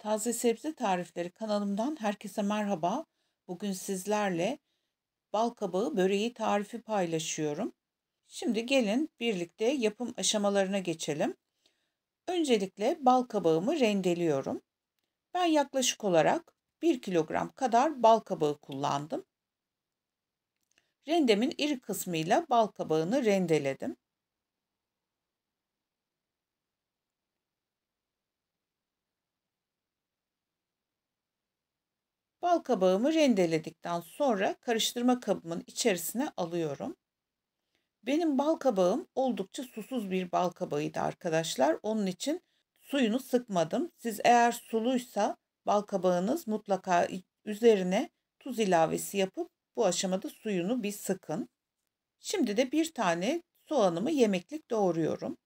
Taze Sebze Tarifleri kanalımdan herkese merhaba. Bugün sizlerle bal kabağı böreği tarifi paylaşıyorum. Şimdi gelin birlikte yapım aşamalarına geçelim. Öncelikle bal kabağımı rendeliyorum. Ben yaklaşık olarak 1 kilogram kadar bal kabağı kullandım. Rendemin iri kısmıyla bal kabağını rendeledim. Bal kabağımı rendeledikten sonra karıştırma kabımın içerisine alıyorum. Benim bal kabağım oldukça susuz bir bal kabağıydı arkadaşlar. Onun için suyunu sıkmadım. Siz eğer suluysa bal kabağınız mutlaka üzerine tuz ilavesi yapıp bu aşamada suyunu bir sıkın. Şimdi de bir tane soğanımı yemeklik doğruyorum.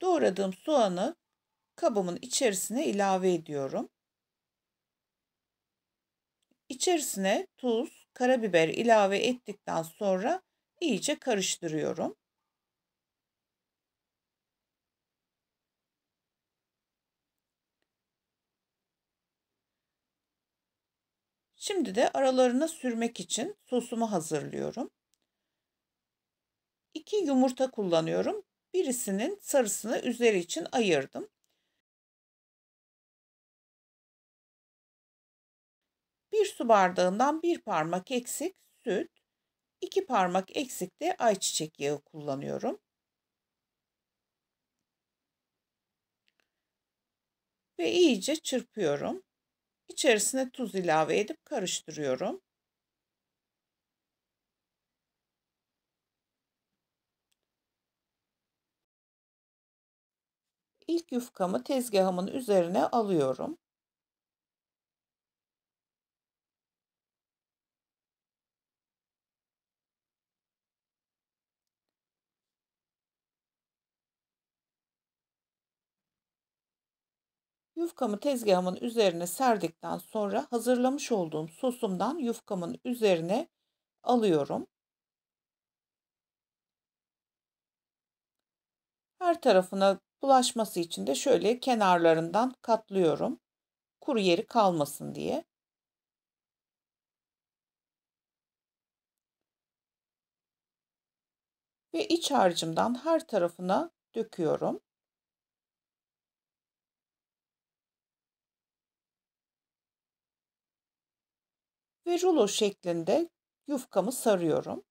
Doğradığım soğanı kabımın içerisine ilave ediyorum. İçerisine tuz, karabiber ilave ettikten sonra iyice karıştırıyorum. Şimdi de aralarına sürmek için sosumu hazırlıyorum. 2 yumurta kullanıyorum birisinin sarısını üzeri için ayırdım. Bir su bardağından bir parmak eksik süt, iki parmak eksik de ayçiçek yağı kullanıyorum. Ve iyice çırpıyorum. İçerisine tuz ilave edip karıştırıyorum. ilk yufkamı tezgahımın üzerine alıyorum. Yufkamı tezgahımın üzerine serdikten sonra hazırlamış olduğum sosumdan yufkamın üzerine alıyorum. Her tarafına Bulaşması için de şöyle kenarlarından katlıyorum. Kuru yeri kalmasın diye. Ve iç harcımdan her tarafına döküyorum. Ve rulo şeklinde yufkamı sarıyorum.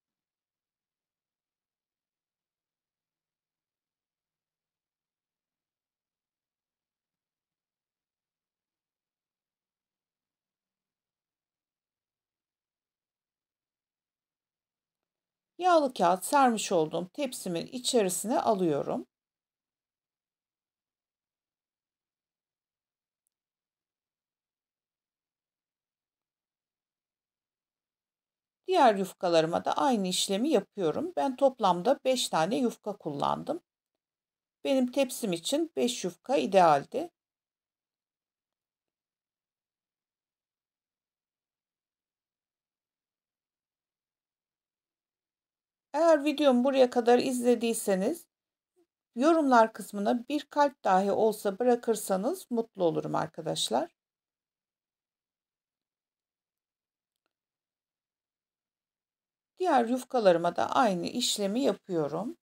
Yağlı kağıt sermiş olduğum tepsimin içerisine alıyorum. Diğer yufkalarıma da aynı işlemi yapıyorum. Ben toplamda 5 tane yufka kullandım. Benim tepsim için 5 yufka idealdi. Eğer videomu buraya kadar izlediyseniz yorumlar kısmına bir kalp dahi olsa bırakırsanız mutlu olurum arkadaşlar. Diğer yufkalarıma da aynı işlemi yapıyorum.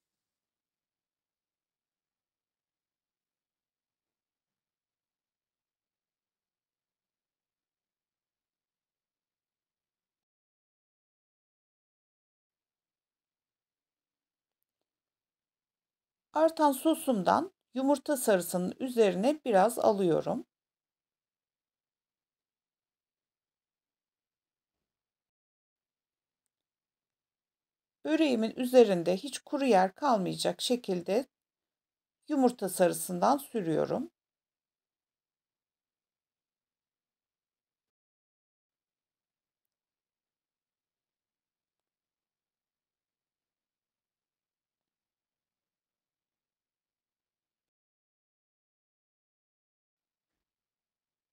Artan sosumdan yumurta sarısının üzerine biraz alıyorum. Böreğimin üzerinde hiç kuru yer kalmayacak şekilde yumurta sarısından sürüyorum.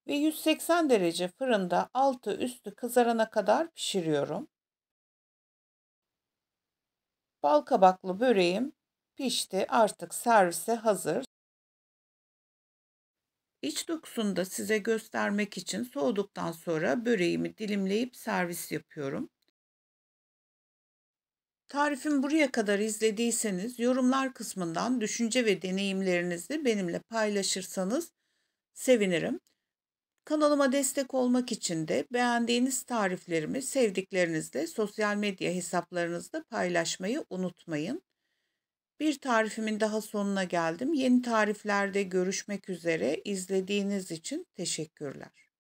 ve 180 derece fırında altı üstü kızarana kadar pişiriyorum. Bal kabaklı böreğim pişti artık servise hazır. İç dokusunu da size göstermek için soğuduktan sonra böreğimi dilimleyip servis yapıyorum. Tarifim buraya kadar izlediyseniz yorumlar kısmından düşünce ve deneyimlerinizi benimle paylaşırsanız sevinirim. Kanalıma destek olmak için de beğendiğiniz tariflerimi sevdiklerinizle sosyal medya hesaplarınızda paylaşmayı unutmayın. Bir tarifimin daha sonuna geldim. Yeni tariflerde görüşmek üzere. İzlediğiniz için teşekkürler.